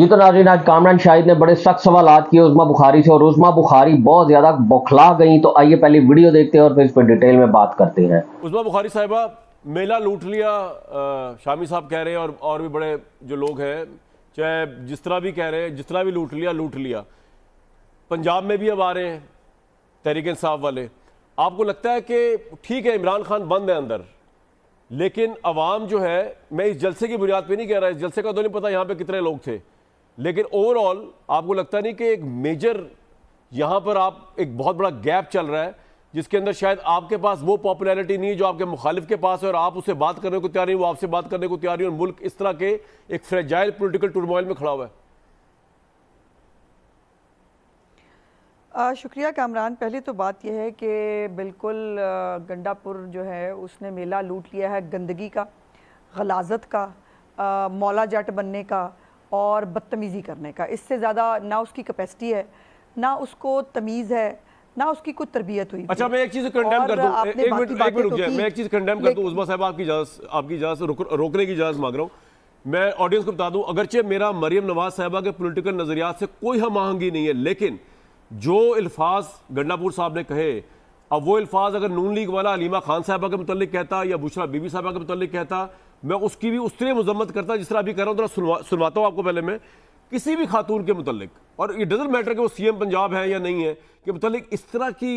जी तो नाजरीन आज कामरान शाहिद ने बड़े सख्त सवाल किए उजमा बुखारी से और उजमा बुखारी बहुत ज्यादा बौखला गई तो आइए पहले वीडियो देखते हैं और फिर इस पर डिटेल में बात करते हैं उजमा बुखारी साहिबा मेला लूट लिया शामी साहब कह रहे हैं और और भी बड़े जो लोग हैं चाहे जिस तरह भी कह रहे हैं जिस तरह भी लूट लिया लूट लिया पंजाब में भी अब आ रहे हैं तहरीक इंसाफ वाले आपको लगता है कि ठीक है इमरान खान बंद है अंदर लेकिन अवाम जो है मैं इस जलसे की बुनियाद पे नहीं कह रहा इस जलसे का तो नहीं पता यहाँ पे कितने लोग थे लेकिन ओवरऑल आपको लगता नहीं कि एक मेजर यहाँ पर आप एक बहुत बड़ा गैप चल रहा है जिसके अंदर शायद आपके पास वो पॉपुलैरिटी नहीं है जो आपके मुखालिफ के पास है और आप उससे बात करने को तैयार नहीं वो आपसे बात करने को तैयार नहीं और मुल्क इस तरह के एक फ्रेजाइल पोलिटिकल टूरमोइल में खड़ा हुआ है आ, शुक्रिया कामरान पहले तो बात यह है कि बिल्कुल गंडापुर जो है उसने मेला लूट लिया है गंदगी का गलाजत का आ, मौला जट बनने का और बदतमीज़ी करने का इससे ज़्यादा ना उसकी कैपेसिटी है ना उसको तमीज़ है ना उसकी कुछ तरबियत हुई अच्छा मैं एक चीज़ कंडेम कर दूं एक मिनट एक मिनट तो रुक जाए मैं एक चीज़ कंडेम कर दूं उस्मा साहब आपकी इजाज़त आपकी इजाज़त रोकने की इजाज़त मांग रहा हूँ मैं ऑडियंस को बता दूं अगरचे मेरा मरियम नवाज साहबा के पॉलिटिकल नज़रियात से कोई हम आहंगी नहीं है लेकिन जो अल्फाज गंडापुर साहब ने कहे अब वो अल्फाज अगर नून लीग वाला अलीमा खान साहबा के मुतल कहता या बुशरा बीबी साहबा के मुतल कहता मैं उसकी भी उस तरह मजम्मत करता जिस तरह अभी कह रहा हूँ थोड़ा सुनवा सुनवाता हूँ आपको पहले मैं किसी भी खातून के मतलब और ये डजेंट मैटर कि वो सीएम पंजाब है या नहीं है कि मतलब इस तरह की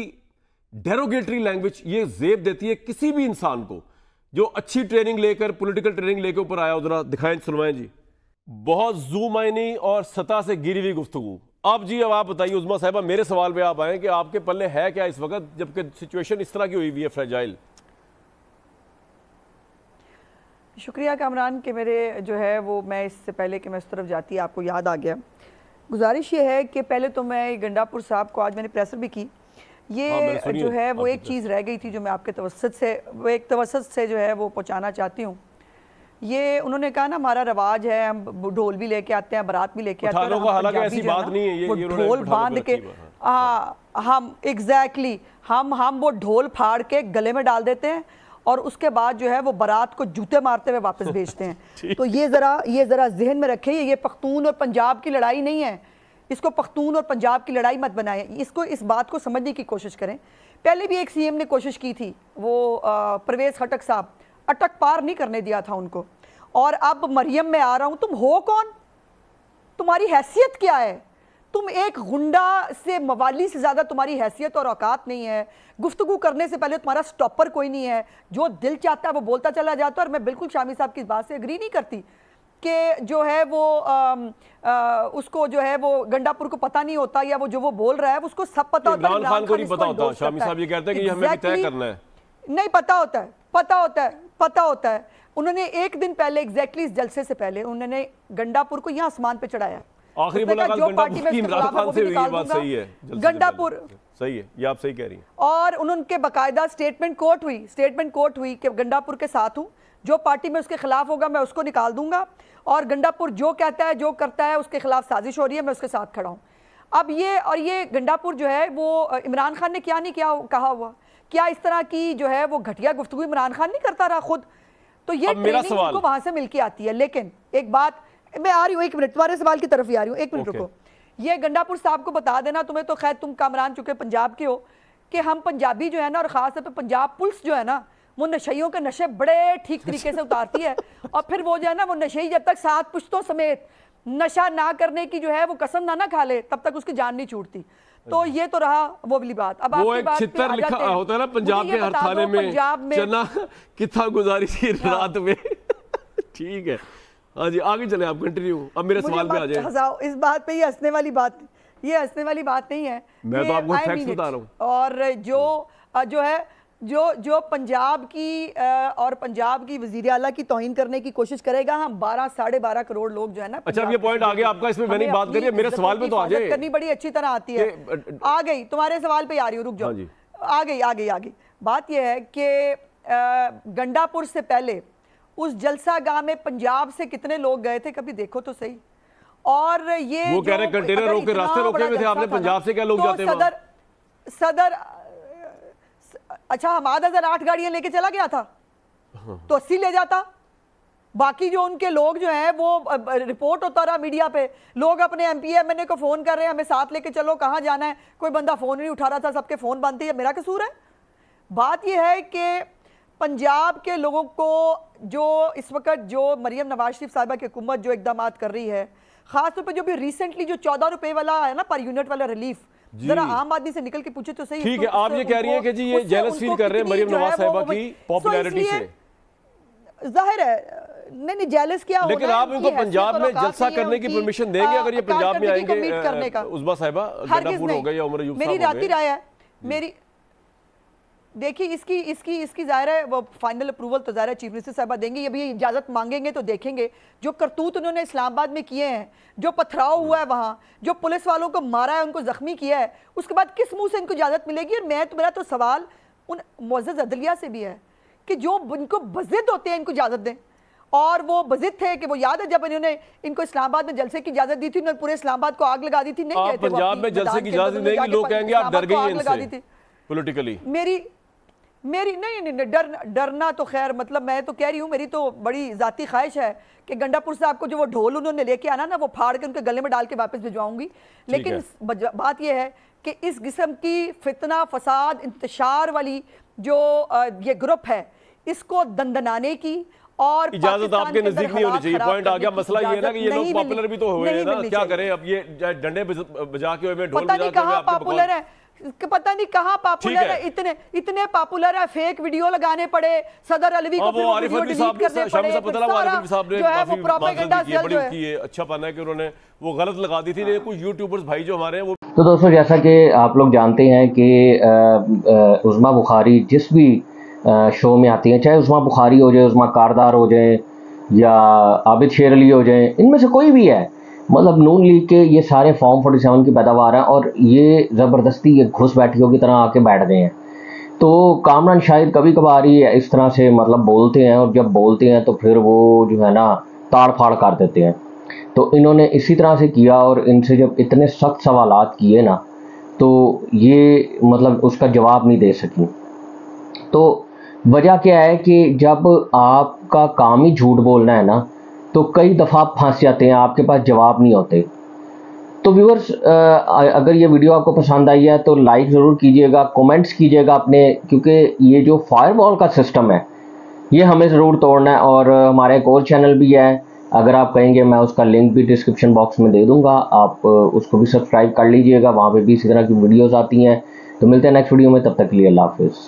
डेरोगेटरी लैंग्वेज ये जेब देती है किसी भी इंसान को जो अच्छी ट्रेनिंग लेकर पॉलिटिकल ट्रेनिंग लेकर ऊपर आया उधर दिखाएं सुनवाएं जी बहुत जू मायनी और सतह से गिरी हुई गुफ्तु अब जी अब आप बताइए उजमा साहबा मेरे सवाल पर आप आए कि आपके पल्ले है क्या इस वक्त जबकि सिचुएशन इस तरह की हुई हुई है फ्रेजाइल शुक्रिया कामरान कि मेरे जो है वो मैं इससे पहले कि मैं उस तरफ जाती आपको याद आ गया गुजारिश ये है कि पहले तो मैं गंडापुर साहब को आज मैंने प्रेसर भी की ये हाँ, जो है वो हाँ, एक चीज़ रह गई थी जो मैं आपके तवसत से वो एक तवसत से जो है वो पहुँचाना चाहती हूँ ये उन्होंने कहा ना हमारा रवाज है हम ढोल भी लेके आते हैं बारात भी लेके आते हैं ढोल बांध तो के हाँ हम एग्जैक्टली हम हम वो ढोल फाड़ के गले में डाल देते हैं और उसके बाद जो है वो बारात को जूते मारते हुए वापस भेजते हैं तो ये ज़रा ये ज़रा जहन में रखें ये पख्तून और पंजाब की लड़ाई नहीं है इसको पख्तून और पंजाब की लड़ाई मत बनाएं इसको इस बात को समझने की कोशिश करें पहले भी एक सीएम ने कोशिश की थी वो परवेज़ खटक साहब अटक पार नहीं करने दिया था उनको और अब मरियम में आ रहा हूँ तुम हो कौन तुम्हारी हैसियत क्या है तुम एक गुंडा से मवाली से ज़्यादा तुम्हारी हैसियत और औकात नहीं है गुफ्तु करने से पहले तुम्हारा स्टॉपर कोई नहीं है जो दिल चाहता है वो बोलता चला जाता है और मैं बिल्कुल शामी साहब की इस बात से एग्री नहीं करती कि जो है वो आ, आ, उसको जो है वो गंडापुर को पता नहीं होता या वो जो वो बोल रहा है उसको सब पता होता है खान को नहीं पता होता शामी साहब ये कहते हैं कि हमें तय करना है नहीं पता होता है पता होता है पता होता है उन्होंने एक दिन पहले एग्जैक्टली इस जलसे से पहले उन्होंने गंडापुर को यहाँ आसमान पे चढ़ाया आखिरी मुलाकात इमरान खान से हुई बात सही है गंडापुर सही है ये आप सही कह रही हैं और उनके बाकायदा स्टेटमेंट कोर्ट हुई स्टेटमेंट कोर्ट हुई कि गंडापुर के साथ हूँ जो पार्टी में उसके खिलाफ होगा मैं उसको निकाल दूंगा और गंडापुर जो कहता है जो करता है उसके खिलाफ साजिश हो रही है मैं उसके साथ खड़ा हूँ अब ये और ये गंडापुर जो है वो इमरान खान ने क्या नहीं किया कहा हुआ क्या इस तरह की जो है वो घटिया गुफ्तु इमरान खान नहीं करता रहा खुद तो ये ट्रेनिंग वहां से मिलकर आती है लेकिन एक बात मैं आ रही हूँ एक मिनट तुम्हारे सवाल की तरफ ही आ रही हूँ एक मिनट रुको ये गंडापुर साहब को बता देना तुम्हें तो खैर तुम कामरान चुके पंजाब के हो कि हम पंजाबी जो है ना और खास तौर पर पंजाब पुलिस जो है ना वो नशैयों के नशे बड़े ठीक तरीके से उतारती है और फिर वो जो है ना वो नशे जब तक सात पुश्तों समेत नशा ना करने की जो है वो कसम ना ना खा ले तब तक उसकी जान नहीं छूटती तो अच्छा। ये तो रहा वो वाली बात अब वो एक चित्र लिखा होता है ना पंजाब के हर थाने में पंजाब में चना किथा गुजारी थी रात में ठीक है हाँ जी आगे चले आप कंटिन्यू अब मेरे सवाल पे आ जाए इस बात पे ही हंसने वाली बात ये हंसने वाली बात नहीं है मैं तो आपको फैक्ट्स बता रहा हूं। और जो जो है जो जो पंजाब की और पंजाब की वजीर अला की तोहिन करने की कोशिश करेगा हम हाँ, बारह साढ़े बारह करोड़ लोग जो है ना अच्छा ये पॉइंट आ गया आपका इसमें मैंने बात करी है मेरे सवाल पे तो आ जाए करनी बड़ी अच्छी तरह आती है आ गई तुम्हारे सवाल पे आ रही हूँ रुक जाओ हाँ आ गई आ गई आ गई बात यह है कि गंडापुर से पहले उस जलसा गांव में पंजाब से कितने लोग गए थे कभी देखो तो सही और ये वो कह रहे कंटेनर के रास्ते रोके हुए थे आपने पंजाब से क्या लोग तो जाते सदर सदर अच्छा हमाद अजहर आठ गाड़ियां लेके चला गया था हाँ। तो अस्सी ले जाता बाकी जो उनके लोग जो हैं वो रिपोर्ट होता रहा मीडिया पे लोग अपने एम पी एम को फ़ोन कर रहे हैं हमें साथ लेके चलो कहाँ जाना है कोई बंदा फ़ोन नहीं उठा रहा था सबके फ़ोन बंद थे मेरा कसूर है बात यह है कि पंजाब के लोगों को जो इस वक्त जो मरियम नवाज शरीफ साहिबा की हुकूमत जो इकदाम कर रही है खासतौर पर जो भी रिसेंटली जो चौदह रुपए वाला है ना पर यूनिट वाला रिलीफ जरा आम आदमी से निकल के पूछे तो सही ठीक तो है आप ये कह रही है कि जी ये जेलस फील कर रहे हैं मरियम नवाज साहिबा की पॉपुलैरिटी से जाहिर है नहीं नहीं जेलस क्या लेकिन आप इनको पंजाब तो में जलसा करने की परमिशन देंगे अगर ये पंजाब में आएंगे उजमा साहिबा हो गए या उमर मेरी राय है मेरी देखिए इसकी इसकी इसकी ज़ाहिर है वो फाइनल अप्रूवल तो ज़ाहिर है चीफ मिनिस्टर साहबा देंगे ये भी इजाज़त मांगेंगे तो देखेंगे जो करतूत उन्होंने इस्लामाबाद में किए हैं जो पथराव हुआ है वहाँ जो पुलिस वालों को मारा है उनको ज़ख्मी किया है उसके बाद किस मुंह से इनको इजाज़त मिलेगी और मैं तो मेरा तो सवाल उन मोज़ अदलिया से भी है कि जो इनको बजिद होते हैं इनको इजाज़त दें और वो बजिद थे कि वो याद है जब इन्होंने इनको इस्लामाबाद में जलसे की इजाजत दी थी उन्होंने पूरे इस्लामाबाद को आग लगा दी थी नहीं पंजाब में जलसे की इजाजत देंगे लोग कहेंगे आप डर गई लगा दी थी पोलिटिकली मेरी मेरी नहीं नहीं, नहीं डर डरना तो खैर मतलब मैं तो कह रही हूँ मेरी तो बड़ी ज़ाती ख्वाहिश है कि गंडापुर साहब को जो वो ढोल उन्होंने लेके आना ना वो फाड़ के उनके गले में डाल के वापस भिजवाऊंगी लेकिन बात यह है कि इस किस्म की फितना फसाद इंतशार वाली जो ये ग्रुप है इसको दंदनाने की और इजाजत आपके नजदीक नहीं होनी चाहिए पॉइंट आ गया मसला ये ना कि ये लोग पॉपुलर भी तो हुए हैं ना क्या करें अब ये डंडे बजा के हुए ढोल बजा के हुए पॉपुलर तो है पता नहीं कहाँ पॉपुलर है इतने इतने पॉपुलर है फेक वीडियो लगाने पड़े सदर अलवी को अच्छा पाना है कि उन्होंने वो गलत लगा दी थी कुछ यूट्यूबर्स भाई जो हमारे वो तो दोस्तों जैसा कि आप लोग जानते हैं कि उज़मा बुखारी जिस भी शो में आती हैं चाहे उज़मा बुखारी हो जाए उज़मा कारदार हो जाए या आबिद शेर अली हो जाए इनमें से कोई भी है मतलब नून लीग के ये सारे फॉर्म फोर्टी सेवन की पैदावार हैं और ये ज़बरदस्ती ये घुस बैठियों की तरह आके बैठ गए हैं तो कामरान शायद कभी कभार ही इस तरह से मतलब बोलते हैं और जब बोलते हैं तो फिर वो जो है ना ताड़ फाड़ कर देते हैं तो इन्होंने इसी तरह से किया और इनसे जब इतने सख्त सवाल किए ना तो ये मतलब उसका जवाब नहीं दे सकी तो वजह क्या है कि जब आपका काम ही झूठ बोलना है ना तो कई दफ़ा आप फंस जाते हैं आपके पास जवाब नहीं होते तो व्यूअर्स अगर ये वीडियो आपको पसंद आई है तो लाइक ज़रूर कीजिएगा कमेंट्स कीजिएगा अपने क्योंकि ये जो फायरवॉल का सिस्टम है ये हमें ज़रूर तोड़ना है और हमारा एक और चैनल भी है अगर आप कहेंगे मैं उसका लिंक भी डिस्क्रिप्शन बॉक्स में दे दूंगा आप उसको भी सब्सक्राइब कर लीजिएगा वहाँ पर भी इसी तरह की वीडियोज़ आती हैं तो मिलते हैं नेक्स्ट वीडियो में तब तक के लिए अल्लाह हाफिज़